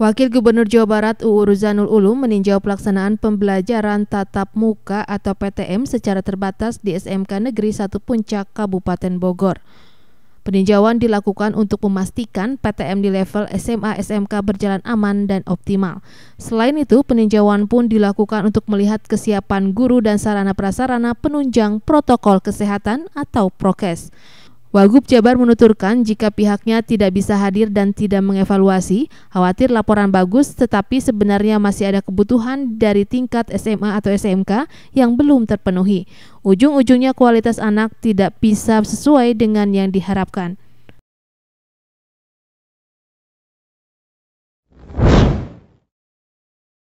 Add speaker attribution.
Speaker 1: Wakil Gubernur Jawa Barat UU Ruzanul Ulum meninjau pelaksanaan pembelajaran tatap muka atau PTM secara terbatas di SMK Negeri 1 Puncak Kabupaten Bogor. Peninjauan dilakukan untuk memastikan PTM di level SMA SMK berjalan aman dan optimal. Selain itu, peninjauan pun dilakukan untuk melihat kesiapan guru dan sarana prasarana penunjang protokol kesehatan atau prokes. Wagub Jabar menuturkan jika pihaknya tidak bisa hadir dan tidak mengevaluasi, khawatir laporan bagus tetapi sebenarnya masih ada kebutuhan dari tingkat SMA atau SMK yang belum terpenuhi. Ujung-ujungnya kualitas anak tidak bisa sesuai dengan yang diharapkan.